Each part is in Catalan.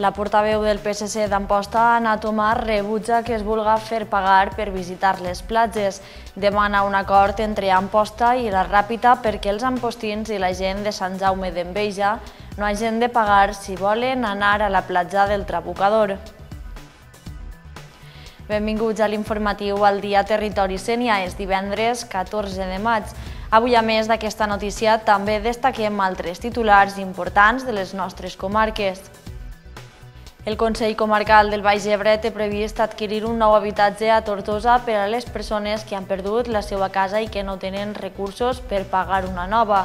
La portaveu del PSC d'Amposta, Anna Tomàs, rebutja que es vulga fer pagar per visitar les platges. Demana un acord entre Amposta i la Ràpita perquè els ampostins i la gent de Sant Jaume d'Enveja no hagin de pagar si volen anar a la platja del Trabucador. Benvinguts a l'informatiu al dia Territori Sènia, és divendres 14 de maig. Avui, a més d'aquesta notícia, també destaquem altres titulars importants de les nostres comarques. El Consell Comarcal del Baix Ebre té previst adquirir un nou habitatge a Tortosa per a les persones que han perdut la seva casa i que no tenen recursos per pagar una nova.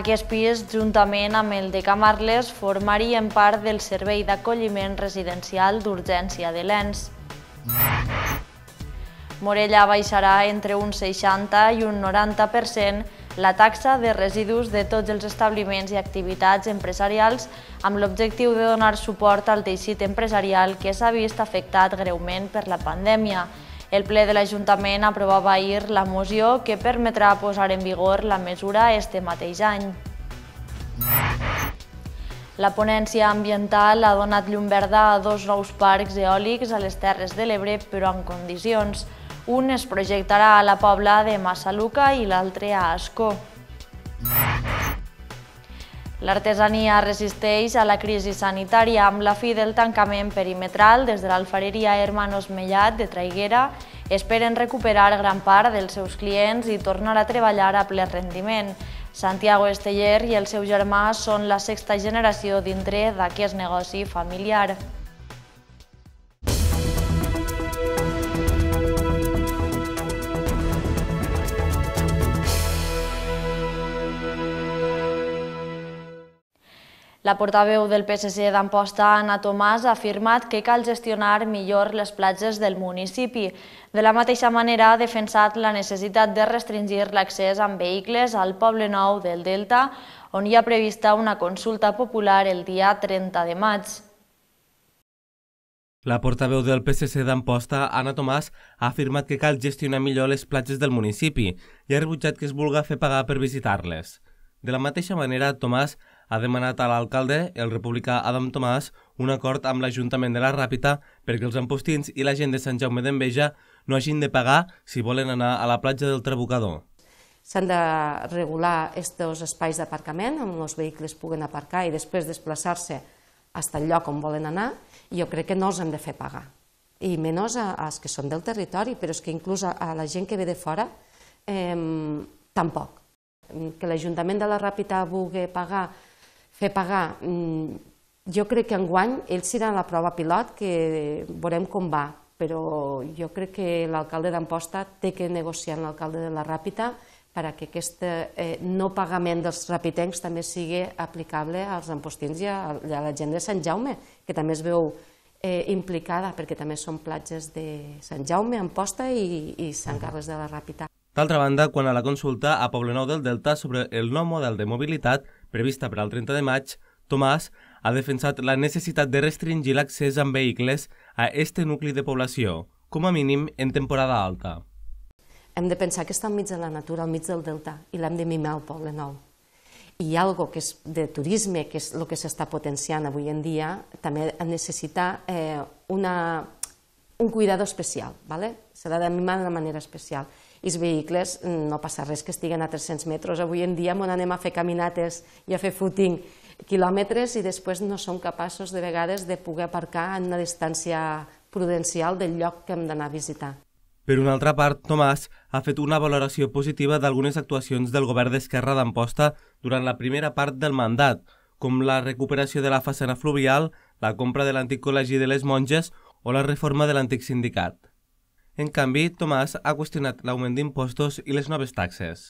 Aquest pis, juntament amb el de Camarles, formarien part del Servei d'Acolliment Residencial d'Urgència de l'ENS. Morella baixarà entre un 60 i un 90% la taxa de residus de tots els establiments i activitats empresarials amb l'objectiu de donar suport al teixit empresarial que s'ha vist afectat greument per la pandèmia. El ple de l'Ajuntament aprovava ahir la moció que permetrà posar en vigor la mesura este mateix any. La ponència ambiental ha donat llum verda a dos nous parcs eòlics a les Terres de l'Ebre, però en condicions. Un es projectarà a la Pobla de Massaluca i l'altre a Ascó. L'artesania resisteix a la crisi sanitària amb la fi del tancament perimetral des de l'alfareria Hermanos Mellat de Traiguera. Esperen recuperar gran part dels seus clients i tornar a treballar a ple rendiment. Santiago Esteller i el seu germà són la sexta generació dintre d'aquest negoci familiar. La portaveu del PSC d'Amposta, Anna Tomàs, ha afirmat que cal gestionar millor les platges del municipi. De la mateixa manera, ha defensat la necessitat de restringir l'accés amb vehicles al Poble Nou del Delta, on hi ha prevista una consulta popular el dia 30 de maig. La portaveu del PSC d'Amposta, Anna Tomàs, ha afirmat que cal gestionar millor les platges del municipi i ha rebutjat que es vulga fer pagar per visitar-les. De la mateixa manera, Tomàs ha demanat a l'alcalde, el republicà Adam Tomàs, un acord amb l'Ajuntament de la Ràpita perquè els ampostins i la gent de Sant Jaume d'Enveja no hagin de pagar si volen anar a la platja del Trabucador. S'han de regular aquests espais d'aparcament on els vehicles puguen aparcar i després desplaçar-se fins al lloc on volen anar i jo crec que no els hem de fer pagar, i menys als que són del territori, però és que inclús a, a la gent que ve de fora eh, tampoc. Que l'Ajuntament de la Ràpita vulgui pagar fer pagar. Mm, jo crec que enguany ells serà la prova pilot que veurem com va, però jo crec que l'alcalde d'Amposta té que negociar amb l'alcalde de la Ràpita per a que aquest eh, no pagament dels rapitencs també sigui aplicable als ampostins i a, a la gent de Sant Jaume, que també es veu eh, implicada, perquè també són platges de Sant Jaume, Amposta i, i Sant Carles de la Ràpita. D'altra banda, quan a la consulta a Poblenou del Delta sobre el nou model de mobilitat prevista per al 30 de maig, Tomàs ha defensat la necessitat de restringir l'accés amb vehicles a este nucli de població, com a mínim en temporada alta. Hem de pensar que està enmig de la natura, al mig del delta, i l'hem de mimar al poble nou. I hi algo que és de turisme, que és el que s'està potenciant avui en dia, també necessita eh, una, un cuidado especial, ¿vale? s'ha de mimar de manera especial i els vehicles mm, no passa res que estiguen a 300 metres. Avui en dia on anem a fer caminates i a fer footing quilòmetres i després no som capaços de vegades de poder aparcar en una distància prudencial del lloc que hem d'anar a visitar. Per una altra part, Tomàs ha fet una valoració positiva d'algunes actuacions del govern d'Esquerra d'Amposta durant la primera part del mandat, com la recuperació de la façana fluvial, la compra de l'antic col·legi de les monges o la reforma de l'antic sindicat. En canvi, Tomàs ha qüestionat l'augment d'impostos i les noves taxes.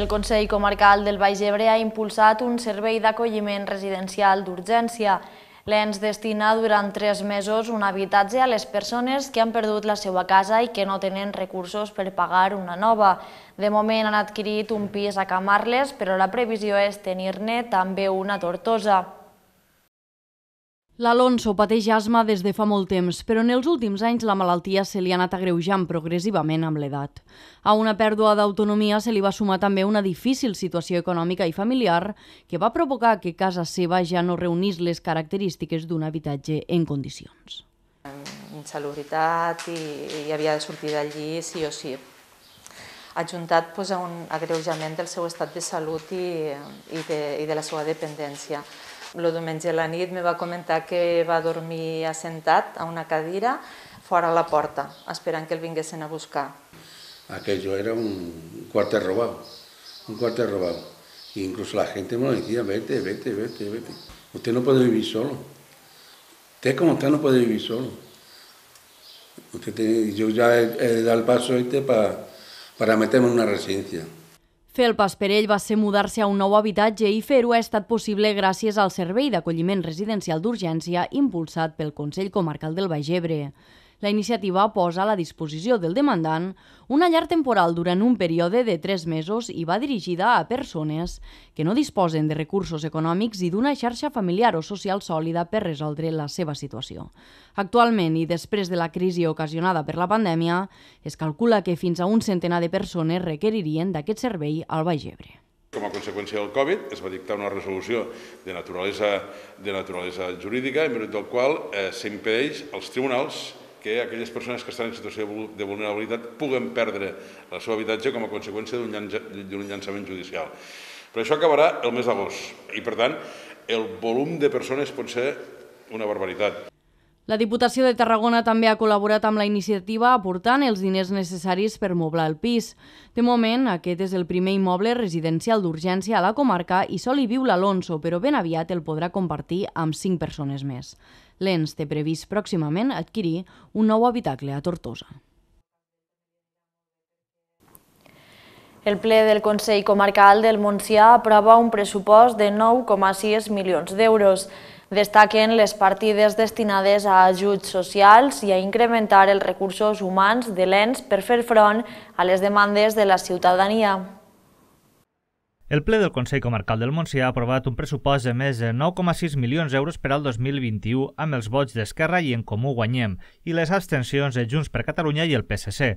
El Consell Comarcal del Baix Ebre ha impulsat un servei d'acolliment residencial d'urgència. L'ENS destina durant tres mesos un habitatge a les persones que han perdut la seva casa i que no tenen recursos per pagar una nova. De moment han adquirit un pis a Camarles, però la previsió és tenir-ne també una tortosa. L'Alonso pateix asma des de fa molt temps, però en els últims anys la malaltia se li ha anat agreujant progressivament amb l'edat. A una pèrdua d'autonomia se li va sumar també una difícil situació econòmica i familiar que va provocar que casa seva ja no reunís les característiques d'un habitatge en condicions. Insalubritat i, i havia de sortir d'allí sí o sí. Ajuntat pues, a un agreujament del seu estat de salut i, i, de, i de la seva dependència el diumenge a la nit em va comentar que va dormir assentat a una cadira fora la porta, esperant que el vinguessin a buscar. Aquello era un cuartel robat, un cuartel robat. E incluso la gente me lo decía, vete, vete, vete, vete. Usted no puede vivir solo. Usted como está no puede vivir solo. Usted tiene, yo ya he, he dado el paso este para, para meterme en una residencia. Fer el pas per ell va ser mudar-se a un nou habitatge i fer-ho ha estat possible gràcies al Servei d'Acolliment Residencial d'Urgència impulsat pel Consell Comarcal del Baix Ebre. La iniciativa posa a la disposició del demandant una llar temporal durant un període de tres mesos i va dirigida a persones que no disposen de recursos econòmics i d'una xarxa familiar o social sòlida per resoldre la seva situació. Actualment, i després de la crisi ocasionada per la pandèmia, es calcula que fins a un centenar de persones requeririen d'aquest servei al Baix Ebre. Com a conseqüència del Covid es va dictar una resolució de naturalesa, de naturalesa jurídica en virtut del qual eh, s'impedeix als tribunals que aquelles persones que estan en situació de vulnerabilitat puguen perdre el seu habitatge com a conseqüència d'un llançament judicial. Però això acabarà el mes d'agost i, per tant, el volum de persones pot ser una barbaritat. La Diputació de Tarragona també ha col·laborat amb la iniciativa aportant els diners necessaris per moblar el pis. De moment, aquest és el primer immoble residencial d'urgència a la comarca i sol hi viu l'Alonso, però ben aviat el podrà compartir amb cinc persones més l'ENS té previst pròximament adquirir un nou habitacle a Tortosa. El ple del Consell Comarcal del Montsià aprova un pressupost de 9,6 milions d'euros. Destaquen les partides destinades a ajuts socials i a incrementar els recursos humans de l'ENS per fer front a les demandes de la ciutadania. El ple del Consell Comarcal del Montsià ha aprovat un pressupost de més de 9,6 milions d'euros per al 2021 amb els vots d'Esquerra i en Comú Guanyem i les abstencions de Junts per Catalunya i el PSC.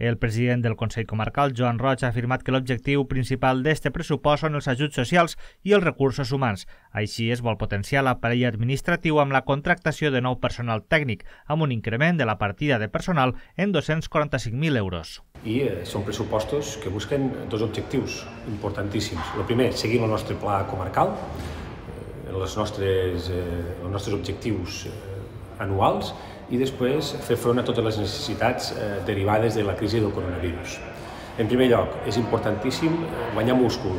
El president del Consell Comarcal, Joan Roig, ha afirmat que l'objectiu principal d'este pressupost són els ajuts socials i els recursos humans. Així es vol potenciar l'aparell administratiu amb la contractació de nou personal tècnic, amb un increment de la partida de personal en 245.000 euros. I eh, són pressupostos que busquen dos objectius importantíssims. El primer, seguim el nostre pla comarcal, eh, els nostres, eh, els nostres objectius eh, anuals, i després fer front a totes les necessitats eh, derivades de la crisi del coronavirus. En primer lloc, és importantíssim eh, guanyar múscul,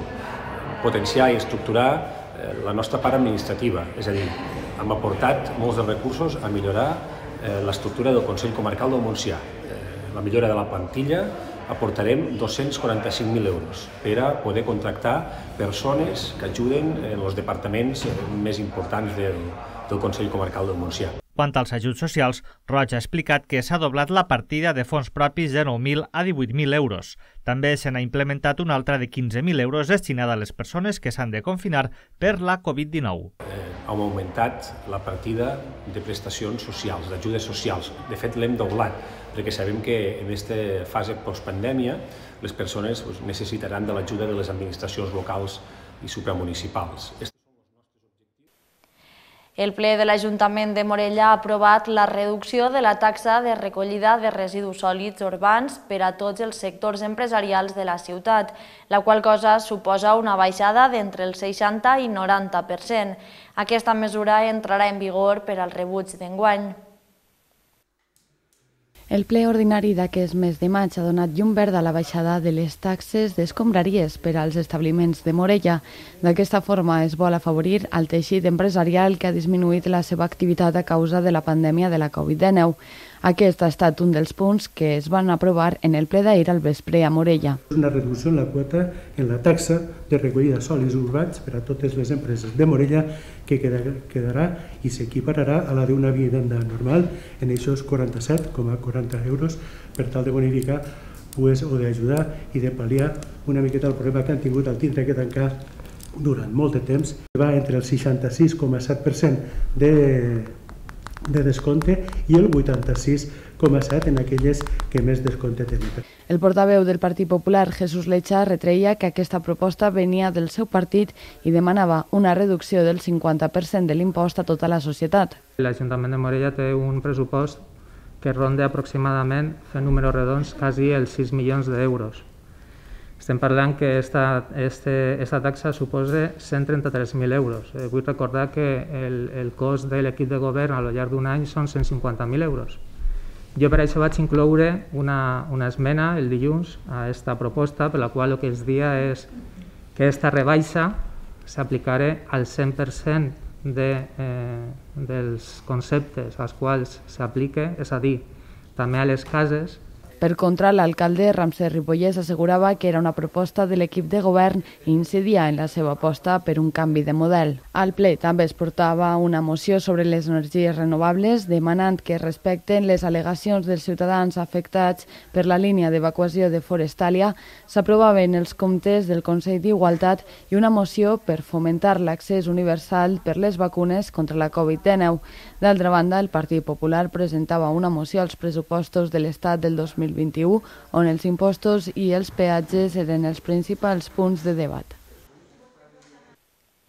potenciar i estructurar eh, la nostra part administrativa, és a dir, hem aportat molts de recursos a millorar eh, l'estructura del Consell Comarcal del Montsià. La millora de la plantilla aportarem 245.000 euros per a poder contractar persones que ajuden en els departaments més importants del, del Consell Comarcal del Montsià. Quant als ajuts socials, Roig ha explicat que s'ha doblat la partida de fons propis de 9.000 a 18.000 euros. També se n'ha implementat una altra de 15.000 euros destinada a les persones que s'han de confinar per la Covid-19. Eh, hem augmentat la partida de prestacions socials, d'ajudes socials. De fet, l'hem doblat, perquè sabem que en aquesta fase postpandèmia les persones necessitaran de l'ajuda de les administracions locals i supramunicipals. El ple de l'Ajuntament de Morella ha aprovat la reducció de la taxa de recollida de residus sòlids urbans per a tots els sectors empresarials de la ciutat, la qual cosa suposa una baixada d'entre el 60 i 90%. Aquesta mesura entrarà en vigor per al rebuig d'enguany. El ple ordinari d'aquest mes de maig ha donat llum verda a la baixada de les taxes d'escombraries per als establiments de Morella. D'aquesta forma es vol afavorir el teixit empresarial que ha disminuït la seva activitat a causa de la pandèmia de la Covid-19. Aquest ha estat un dels punts que es van aprovar en el ple d'ahir al vespre a Morella. Una reducció en la quota, en la taxa de recollida de sòlids urbans per a totes les empreses de Morella que quedarà i s'equipararà a la d'una vivenda normal en aquests 47,40 euros per tal de bonificar pues, o d'ajudar i de pal·liar una miqueta el problema que han tingut al tindre que tancar durant molt de temps. Va entre el 66,7% de de descompte i el 86,7 en aquelles que més descompte tenen. El portaveu del Partit Popular, Jesús Lecha, retreia que aquesta proposta venia del seu partit i demanava una reducció del 50% de l'impost a tota la societat. L'Ajuntament de Morella té un pressupost que ronda aproximadament, fent números redons, quasi els 6 milions d'euros. Estem parlant que aquesta este, taxa suposa 133.000 euros. Eh, vull recordar que el, el cost de l'equip de govern al llarg d'un any són 150.000 euros. Jo per això vaig incloure una, una esmena el dilluns a aquesta proposta, per la qual el que es dia és que aquesta rebaixa s'aplicarà al 100% de, eh, dels conceptes als quals s'aplica, és a dir, també a les cases per contra, l'alcalde Ramsès Ripollès assegurava que era una proposta de l'equip de govern i incidia en la seva aposta per un canvi de model. Al ple també es portava una moció sobre les energies renovables demanant que respecten les al·legacions dels ciutadans afectats per la línia d'evacuació de Forestàlia. S'aprovaven els comptes del Consell d'Igualtat i una moció per fomentar l'accés universal per les vacunes contra la Covid-19. D'altra banda, el Partit Popular presentava una moció als pressupostos de l'Estat del 2020 2021, on els impostos i els peatges eren els principals punts de debat.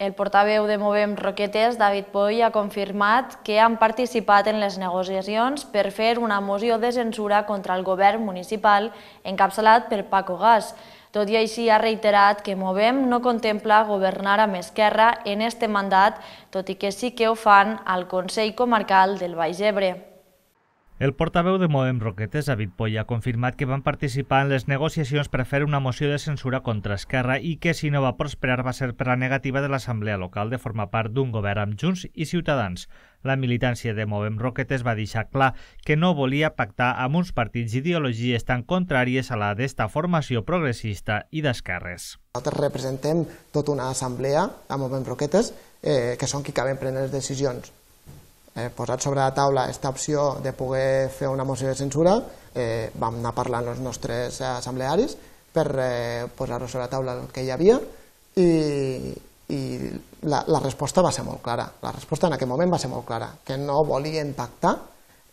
El portaveu de Movem Roquetes, David Poi, ha confirmat que han participat en les negociacions per fer una moció de censura contra el govern municipal encapçalat per Paco Gas. Tot i així, ha reiterat que Movem no contempla governar amb Esquerra en este mandat, tot i que sí que ho fan al Consell Comarcal del Baix Ebre. El portaveu de Movem Roquetes, David Polla, ha confirmat que van participar en les negociacions per fer una moció de censura contra Esquerra i que si no va prosperar va ser per la negativa de l'Assemblea Local de formar part d'un govern amb Junts i Ciutadans. La militància de Movem Roquetes va deixar clar que no volia pactar amb uns partits i ideologies tan contràries a la d'esta formació progressista i d'esquerres. Nosaltres representem tota una assemblea a Movem Roquetes eh, que són qui acaben prenent les decisions eh, posat sobre la taula aquesta opció de poder fer una moció de censura, eh, vam anar parlant els nostres eh, assemblearis per eh, posar-ho sobre la taula el que hi havia i, i la, la resposta va ser molt clara. La resposta en aquell moment va ser molt clara, que no volien pactar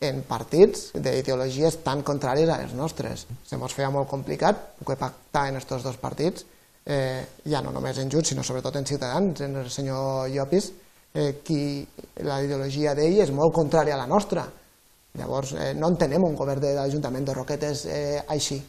en partits d'ideologies tan contràries a les nostres. Se mos feia molt complicat poder pactar en aquests dos partits, eh, ja no només en Junts, sinó sobretot en Ciutadans, en el senyor Llopis, eh, qui, la ideologia d'ell és molt contrària a la nostra. Llavors, eh, no entenem un govern de l'Ajuntament de Roquetes eh, així.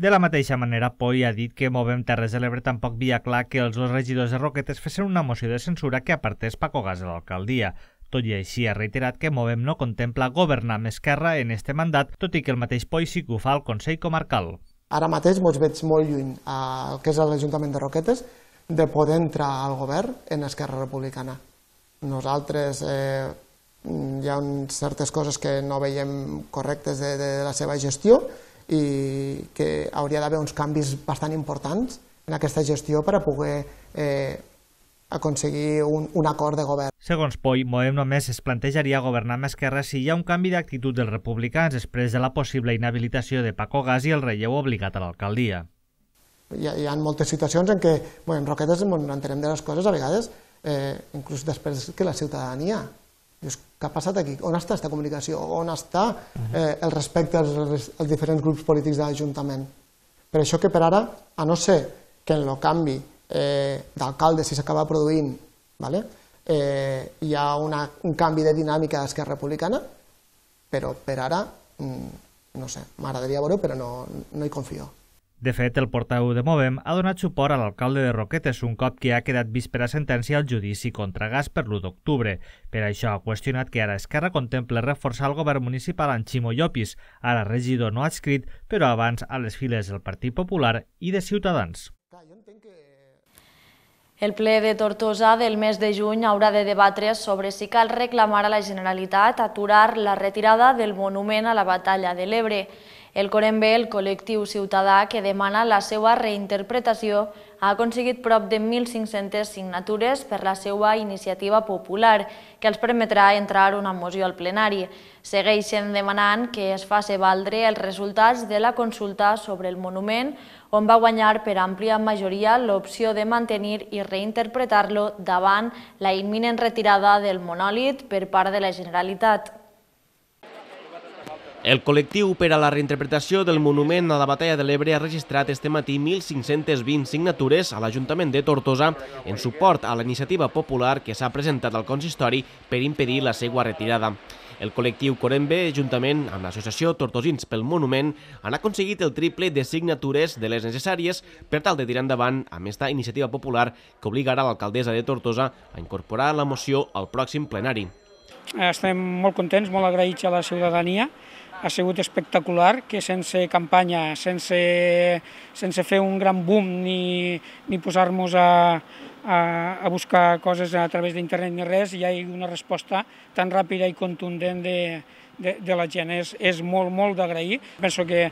De la mateixa manera, Poi ha dit que Movem Terres de l'Ebre tampoc via clar que els dos regidors de Roquetes fessin una moció de censura que apartés Paco Gas de l'alcaldia. Tot i així, ha reiterat que Movem no contempla governar amb Esquerra en este mandat, tot i que el mateix Poi sí que ho fa al Consell Comarcal. Ara mateix mos veig molt lluny al que és l'Ajuntament de Roquetes de poder entrar al govern en Esquerra Republicana. Nosaltres eh, hi ha certes coses que no veiem correctes de, de la seva gestió i que hauria d'haver uns canvis bastant importants en aquesta gestió per a poder eh, aconseguir un, un acord de govern. Segons Poi, Moem només es plantejaria governar amb Esquerra si hi ha un canvi d'actitud dels republicans després de la possible inhabilitació de Paco Gas i el relleu obligat a l'alcaldia. Hi, ha, hi ha moltes situacions en què, bueno, en Roquetes ens entenem de les coses a vegades eh, inclús després que la ciutadania. Dius, què ha passat aquí? On està aquesta comunicació? On està eh, el respecte als, als diferents grups polítics de l'Ajuntament? Per això que per ara, a no ser que en el canvi eh, d'alcalde, si s'acaba produint, vale? eh, hi ha una, un canvi de dinàmica d'Esquerra Republicana, però per ara, mm, no sé, m'agradaria veure però no, no hi confio. De fet, el portaveu de Movem ha donat suport a l'alcalde de Roquetes un cop que ha quedat vist per a sentència al judici contra gas per l'1 d'octubre. Per això ha qüestionat que ara Esquerra contempla reforçar el govern municipal en Ximo Llopis, ara regidor no adscrit, però abans a les files del Partit Popular i de Ciutadans. El ple de Tortosa del mes de juny haurà de debatre sobre si cal reclamar a la Generalitat aturar la retirada del monument a la Batalla de l'Ebre. El Corembe, el col·lectiu ciutadà que demana la seva reinterpretació, ha aconseguit prop de 1.500 signatures per la seva iniciativa popular, que els permetrà entrar una moció al plenari. Segueixen demanant que es faci valdre els resultats de la consulta sobre el monument, on va guanyar per àmplia majoria l'opció de mantenir i reinterpretar-lo davant la imminent retirada del monòlit per part de la Generalitat. El col·lectiu per a la reinterpretació del monument a la Batalla de l'Ebre ha registrat este matí 1.520 signatures a l'Ajuntament de Tortosa en suport a la iniciativa popular que s'ha presentat al consistori per impedir la seva retirada. El col·lectiu Corembe, juntament amb l'associació Tortosins pel Monument, han aconseguit el triple de signatures de les necessàries per tal de tirar endavant amb esta iniciativa popular que obligarà l'alcaldessa de Tortosa a incorporar la moció al pròxim plenari. Estem molt contents, molt agraïts a la ciutadania ha sigut espectacular, que sense campanya, sense, sense fer un gran boom ni, ni posar-nos a, a, a buscar coses a través d'internet ni res, hi ha una resposta tan ràpida i contundent de, de, de la gent. És, és molt, molt d'agrair. Penso que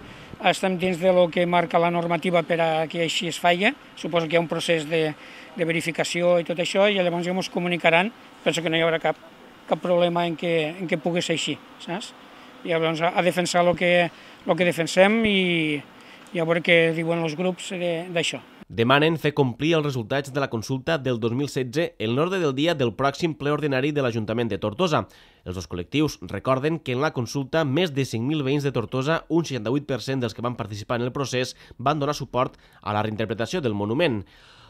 estem dins de lo que marca la normativa per a que així es faia. Suposo que hi ha un procés de, de verificació i tot això, i llavors ja ens comunicaran. Penso que no hi haurà cap, cap problema en que, en que pugui ser així, saps? i llavors a defensar el que, el que defensem i, i a veure què diuen els grups d'això. Demanen fer complir els resultats de la consulta del 2016 en l'ordre del dia del pròxim ple ordinari de l'Ajuntament de Tortosa. Els dos col·lectius recorden que en la consulta més de 5.000 veïns de Tortosa, un 68% dels que van participar en el procés, van donar suport a la reinterpretació del monument.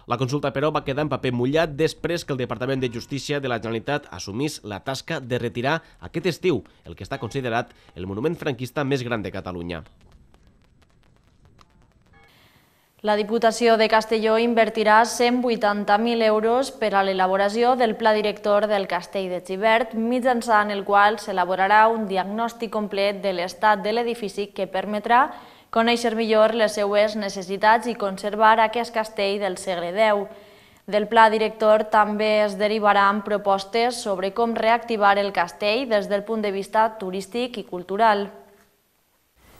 La consulta, però, va quedar en paper mullat després que el Departament de Justícia de la Generalitat assumís la tasca de retirar aquest estiu el que està considerat el monument franquista més gran de Catalunya. La Diputació de Castelló invertirà 180.000 euros per a l'elaboració del Pla Director del Castell de Xivert, mitjançant el qual s'elaborarà un diagnòstic complet de l'estat de l'edifici que permetrà conèixer millor les seues necessitats i conservar aquest castell del segle X. Del pla director també es derivaran propostes sobre com reactivar el castell des del punt de vista turístic i cultural.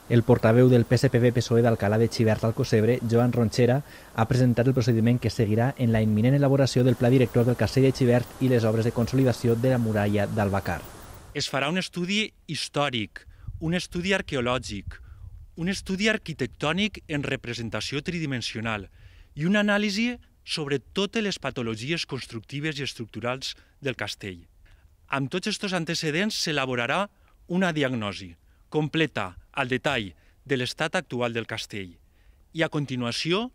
El portaveu del PSPB-PSOE d'Alcalà de Xivert al Cosebre, Joan Ronxera, ha presentat el procediment que seguirà en la imminent elaboració del pla director del castell de Xivert i les obres de consolidació de la muralla d'Albacar. Es farà un estudi històric, un estudi arqueològic, un estudi arquitectònic en representació tridimensional i una anàlisi sobre totes les patologies constructives i estructurals del castell. Amb tots aquests antecedents s'elaborarà una diagnosi completa al detall de l'estat actual del castell i a continuació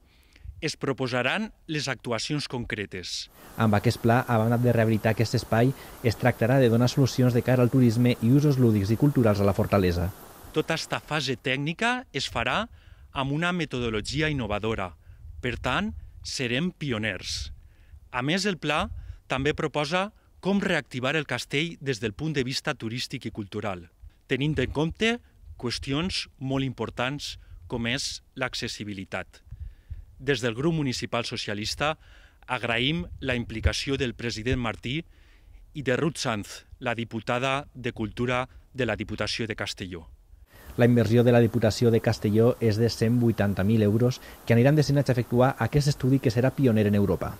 es proposaran les actuacions concretes. Amb aquest pla, a banda de rehabilitar aquest espai, es tractarà de donar solucions de cara al turisme i usos lúdics i culturals a la fortalesa. Tota aquesta fase tècnica es farà amb una metodologia innovadora. Per tant, serem pioners. A més, el pla també proposa com reactivar el castell des del punt de vista turístic i cultural, tenint en compte qüestions molt importants com és l'accessibilitat. Des del grup municipal socialista agraïm la implicació del president Martí i de Ruth Sanz, la diputada de Cultura de la Diputació de Castelló. La inversió de la Diputació de Castelló és de 180.000 euros que aniran destinats a efectuar aquest estudi que serà pioner en Europa.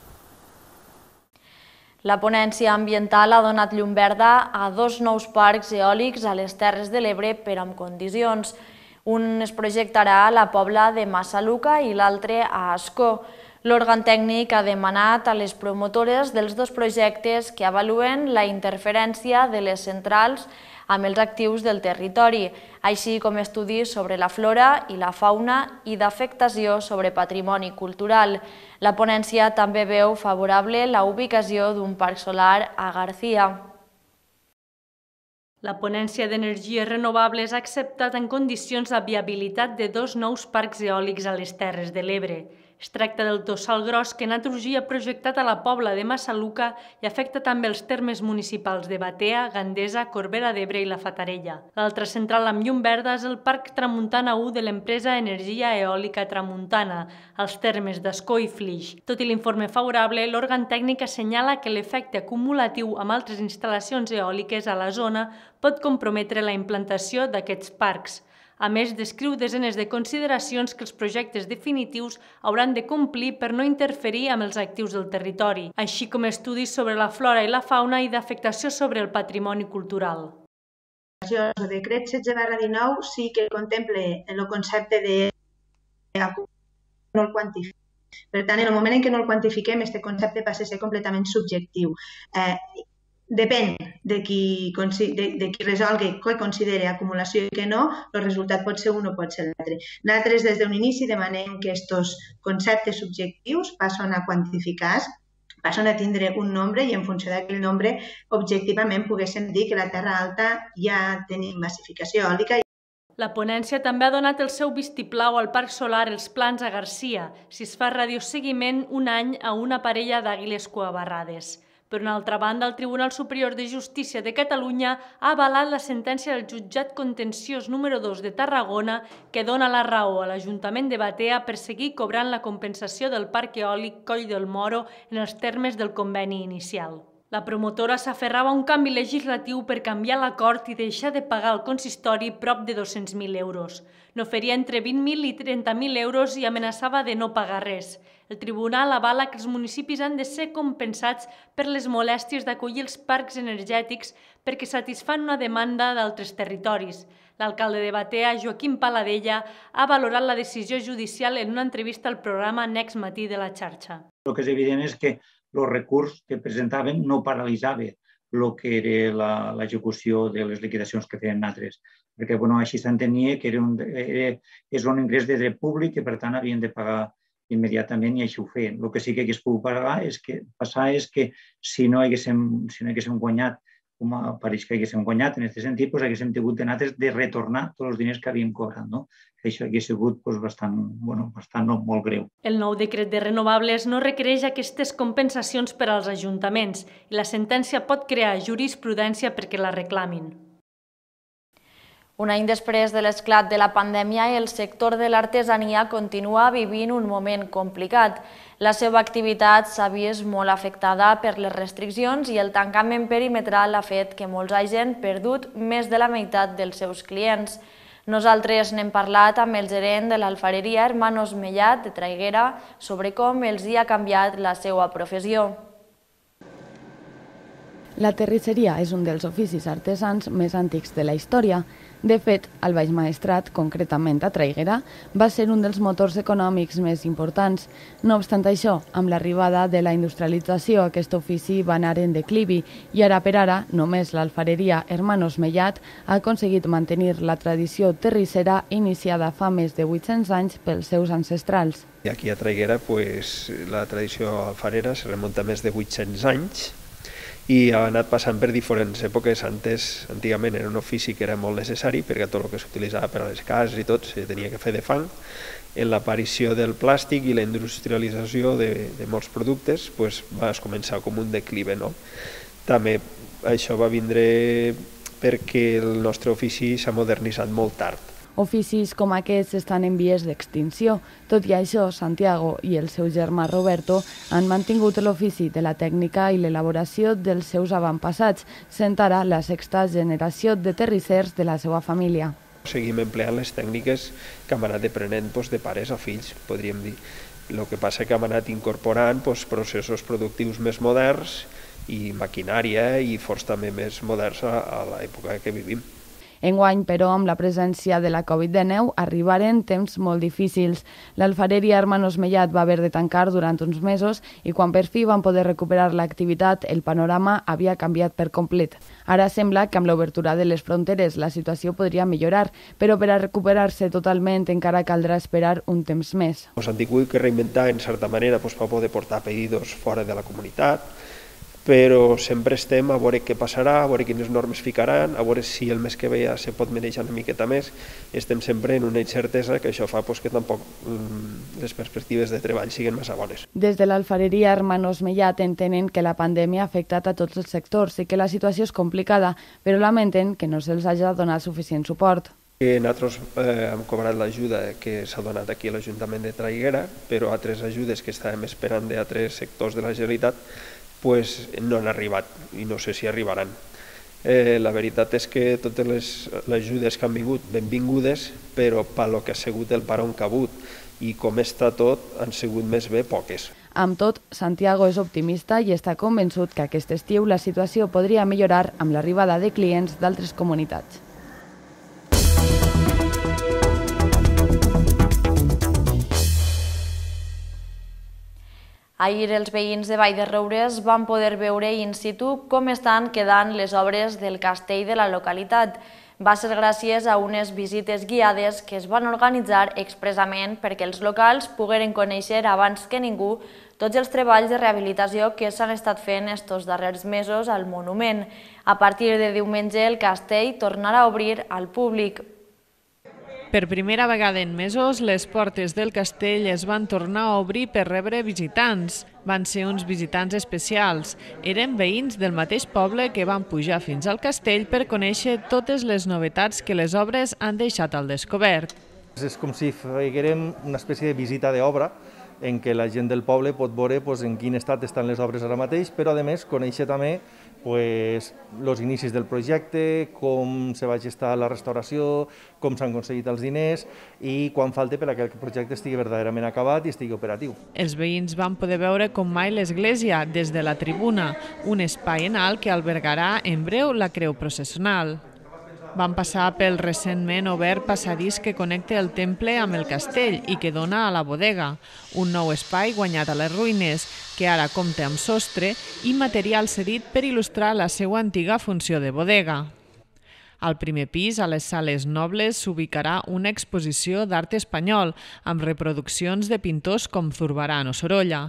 La ponència ambiental ha donat llum verda a dos nous parcs eòlics a les Terres de l'Ebre per amb condicions. Un es projectarà a la pobla de Massaluca i l'altre a Ascó. L'òrgan tècnic ha demanat a les promotores dels dos projectes que avaluen la interferència de les centrals amb els actius del territori, així com estudis sobre la flora i la fauna i d'afectació sobre patrimoni cultural. La ponència també veu favorable la ubicació d'un parc solar a Garcia. La ponència d'energies renovables ha acceptat en condicions de viabilitat de dos nous parcs eòlics a les Terres de l'Ebre. Es tracta del tossal gros que Naturgi ha projectat a la Pobla de Massaluca i afecta també els termes municipals de Batea, Gandesa, Corbera d'Ebre i la Fatarella. L'altra central amb llum verda és el Parc Tramuntana 1 de l'empresa Energia Eòlica Tramuntana, als termes d'Escó i Flix. Tot i l'informe favorable, l'òrgan tècnic assenyala que l'efecte acumulatiu amb altres instal·lacions eòliques a la zona pot comprometre la implantació d'aquests parcs. A més, descriu desenes de consideracions que els projectes definitius hauran de complir per no interferir amb els actius del territori, així com estudis sobre la flora i la fauna i d'afectació sobre el patrimoni cultural. El decret 16 barra 19 sí que contemple el concepte de no el quantifiquem. Per tant, en el moment en què no el quantifiquem, aquest concepte passa a ser completament subjectiu. Eh, depèn de qui, de, de qui resolgui què considere acumulació i que no, el resultat pot ser un o pot ser l'altre. Nosaltres, des d'un inici, demanem que aquests conceptes subjectius passen a quantificar passen a tindre un nombre i en funció d'aquell nombre objectivament poguéssim dir que la Terra Alta ja tenim massificació eòlica. La ponència també ha donat el seu vistiplau al Parc Solar Els Plans a Garcia, si es fa radioseguiment un any a una parella d'àguiles coabarrades. Per una altra banda, el Tribunal Superior de Justícia de Catalunya ha avalat la sentència del jutjat contenciós número 2 de Tarragona que dona la raó a l'Ajuntament de Batea per seguir cobrant la compensació del parc eòlic Coll del Moro en els termes del conveni inicial. La promotora s'aferrava a un canvi legislatiu per canviar l'acord i deixar de pagar al consistori prop de 200.000 euros. No feria entre 20.000 i 30.000 euros i amenaçava de no pagar res. El tribunal avala que els municipis han de ser compensats per les molèsties d'acollir els parcs energètics perquè satisfan una demanda d'altres territoris. L'alcalde de Batea, Joaquim Paladella, ha valorat la decisió judicial en una entrevista al programa Next Matí de la xarxa. El que és evident és que el recurs que presentaven no paralitzava el que era l'execució de les liquidacions que feien altres, perquè bueno, així s'entenia que era un, era, és un ingrés de dret públic i per tant havien de pagar immediatament i així ho feien. El que sí que hagués pogut pagar és que, passar és que si no haguéssim, si no haguéssim guanyat com a París que haguéssim guanyat en aquest sentit, doncs haguéssim tingut en altres de retornar tots els diners que havíem cobrat. No? Això hagués sigut doncs, bastant, bueno, bastant no, molt greu. El nou decret de renovables no requereix aquestes compensacions per als ajuntaments i la sentència pot crear jurisprudència perquè la reclamin. Un any després de l'esclat de la pandèmia, el sector de l'artesania continua vivint un moment complicat. La seva activitat s'ha vist molt afectada per les restriccions i el tancament perimetral ha fet que molts hagin perdut més de la meitat dels seus clients. Nosaltres n'hem parlat amb el gerent de l'alfareria Hermanos Mellat de Traiguera sobre com els hi ha canviat la seva professió. La terrisseria és un dels oficis artesans més antics de la història. De fet, el Baix Maestrat, concretament a Traiguera, va ser un dels motors econòmics més importants. No obstant això, amb l'arribada de la industrialització, aquest ofici va anar en declivi i ara per ara només l'alfareria Hermanos Mellat ha aconseguit mantenir la tradició terrissera iniciada fa més de 800 anys pels seus ancestrals. I aquí a Traiguera pues, la tradició alfarera se remunta més de 800 anys i ha anat passant per diferents èpoques. Antes, antigament, era un ofici que era molt necessari perquè tot el que s'utilitzava per a les cases i tot se tenia que fer de fang. En l'aparició del plàstic i la industrialització de, de molts productes pues, va començar com un declive. No? També això va vindre perquè el nostre ofici s'ha modernitzat molt tard Oficis com aquests estan en vies d'extinció. Tot i això, Santiago i el seu germà Roberto han mantingut l'ofici de la tècnica i l'elaboració dels seus avantpassats, sent ara la sexta generació de terrissers de la seva família. Seguim empleant les tècniques que hem anat aprenent doncs, de pares a fills, podríem dir. El que passa que hem anat incorporant doncs, processos productius més moderns i maquinària i força també més moderns a l'època que vivim. Enguany, però, amb la presència de la Covid-19, arribaren temps molt difícils. L'alfareria Hermanos Mellat va haver de tancar durant uns mesos i quan per fi van poder recuperar l'activitat, el panorama havia canviat per complet. Ara sembla que amb l'obertura de les fronteres la situació podria millorar, però per a recuperar-se totalment encara caldrà esperar un temps més. Ens han dit que reinventar en certa manera doncs, per poder portar pedidos fora de la comunitat, però sempre estem a veure què passarà, a veure quines normes ficaran, a veure si el mes que ve ja se pot manejar una miqueta més. Estem sempre en una incertesa que això fa pues, que tampoc mm, les perspectives de treball siguin massa bones. Des de l'alfareria Hermanos Mellat entenen que la pandèmia ha afectat a tots els sectors i que la situació és complicada, però lamenten que no se'ls hagi donat suficient suport que nosaltres eh, hem cobrat l'ajuda que s'ha donat aquí a l'Ajuntament de Traiguera, però altres ajudes que estàvem esperant d'altres sectors de la Generalitat pues no han arribat i no sé si arribaran. Eh, la veritat és que totes les, les ajudes que han vingut, benvingudes, però pel que ha sigut el paron que ha hagut i com està tot, han sigut més bé poques. Amb tot, Santiago és optimista i està convençut que aquest estiu la situació podria millorar amb l'arribada de clients d'altres comunitats. Ahir els veïns de Vall de Roures van poder veure in situ com estan quedant les obres del castell de la localitat. Va ser gràcies a unes visites guiades que es van organitzar expressament perquè els locals pogueren conèixer abans que ningú tots els treballs de rehabilitació que s'han estat fent estos darrers mesos al monument. A partir de diumenge el castell tornarà a obrir al públic, per primera vegada en mesos, les portes del castell es van tornar a obrir per rebre visitants. Van ser uns visitants especials. Eren veïns del mateix poble que van pujar fins al castell per conèixer totes les novetats que les obres han deixat al descobert. És com si fèiem una espècie de visita d'obra en què la gent del poble pot veure doncs, en quin estat estan les obres ara mateix, però a més conèixer també pues, els inicis del projecte, com se va gestar la restauració, com s'han aconseguit els diners i quan falta per a que el projecte estigui verdaderament acabat i estigui operatiu. Els veïns van poder veure com mai l'església des de la tribuna, un espai en alt que albergarà en breu la creu processional. Van passar pel recentment obert passadís que connecta el temple amb el castell i que dona a la bodega, un nou espai guanyat a les ruïnes, que ara compta amb sostre i material cedit per il·lustrar la seva antiga funció de bodega. Al primer pis, a les sales nobles, s'ubicarà una exposició d'art espanyol amb reproduccions de pintors com Zurbarán o Sorolla.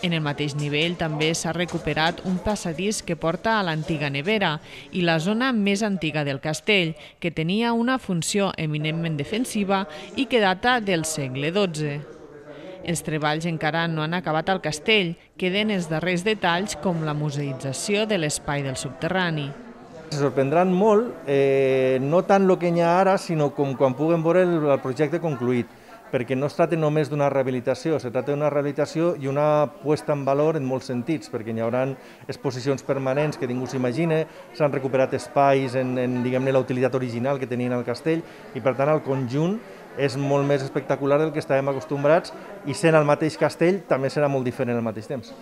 En el mateix nivell també s'ha recuperat un passadís que porta a l'antiga nevera i la zona més antiga del castell, que tenia una funció eminentment defensiva i que data del segle XII. Els treballs encara no han acabat al castell, queden els darrers detalls com la museïtzació de l'espai del subterrani. Se sorprendran molt, eh, no tant el que hi ha ara, sinó com quan puguen veure el, el projecte concluït perquè no es tracta només d'una rehabilitació, se tracta d'una rehabilitació i una puesta en valor en molts sentits, perquè hi haurà exposicions permanents que ningú s'imagina, s'han recuperat espais en, en diguem-ne, la utilitat original que tenien al castell, i per tant el conjunt és molt més espectacular del que estàvem acostumbrats i sent el mateix castell també serà molt diferent al mateix temps.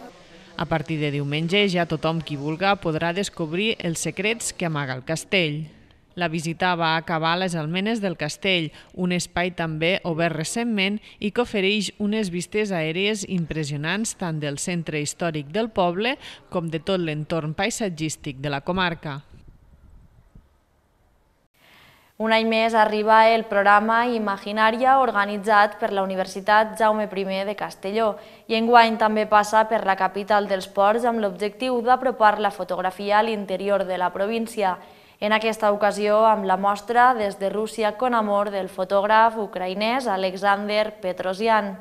A partir de diumenge ja tothom qui vulga podrà descobrir els secrets que amaga el castell. La visita va acabar a les Almenes del Castell, un espai també obert recentment i que ofereix unes vistes aèries impressionants tant del centre històric del poble com de tot l'entorn paisatgístic de la comarca. Un any més arriba el programa Imaginària organitzat per la Universitat Jaume I de Castelló i enguany també passa per la capital dels ports amb l'objectiu d'apropar la fotografia a l'interior de la província. En aquesta ocasió amb la mostra des de Rússia con amor del fotògraf ucraïnès Alexander Petrosian.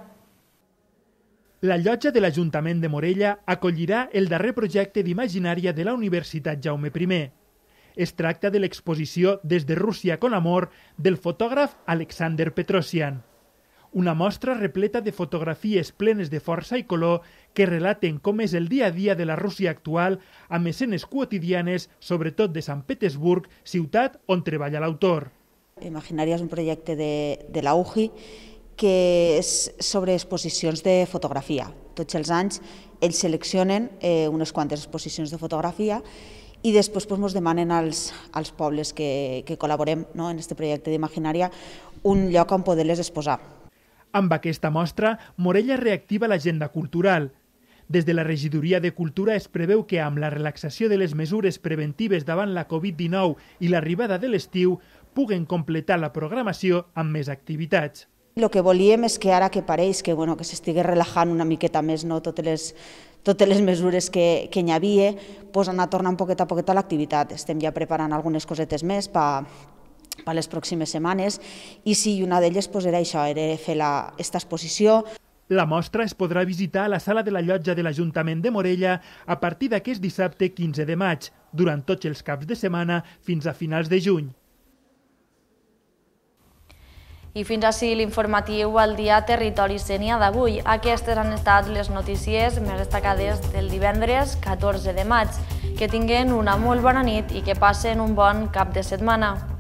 La llotja de l'Ajuntament de Morella acollirà el darrer projecte d'imaginària de la Universitat Jaume I. Es tracta de l'exposició Des de Rússia con amor del fotògraf Alexander Petrosian una mostra repleta de fotografies plenes de força i color que relaten com és el dia a dia de la Rússia actual amb escenes quotidianes, sobretot de Sant Petersburg, ciutat on treballa l'autor. Imaginaria és un projecte de, de la UGI que és sobre exposicions de fotografia. Tots els anys ells seleccionen eh, unes quantes exposicions de fotografia i després ens pues, demanen als, als pobles que, que col·laborem no, en aquest projecte d'Imaginària un lloc on poder-les exposar. Amb aquesta mostra, Morella reactiva l'agenda cultural. Des de la regidoria de Cultura es preveu que amb la relaxació de les mesures preventives davant la Covid-19 i l'arribada de l'estiu puguen completar la programació amb més activitats. El que volíem és que ara que pareix que, bueno, que s'estigui relajant una miqueta més no? totes, les, totes les mesures que, que hi havia, pues anar tornant poquet a poquet a l'activitat. Estem ja preparant algunes cosetes més per pa per les pròximes setmanes i sí, una d'elles pues, era això, era fer la, exposició. La mostra es podrà visitar a la sala de la llotja de l'Ajuntament de Morella a partir d'aquest dissabte 15 de maig, durant tots els caps de setmana fins a finals de juny. I fins així l'informatiu al dia Territori Senia d'avui. Aquestes han estat les notícies més destacades del divendres 14 de maig. Que tinguen una molt bona nit i que passen un bon cap de setmana.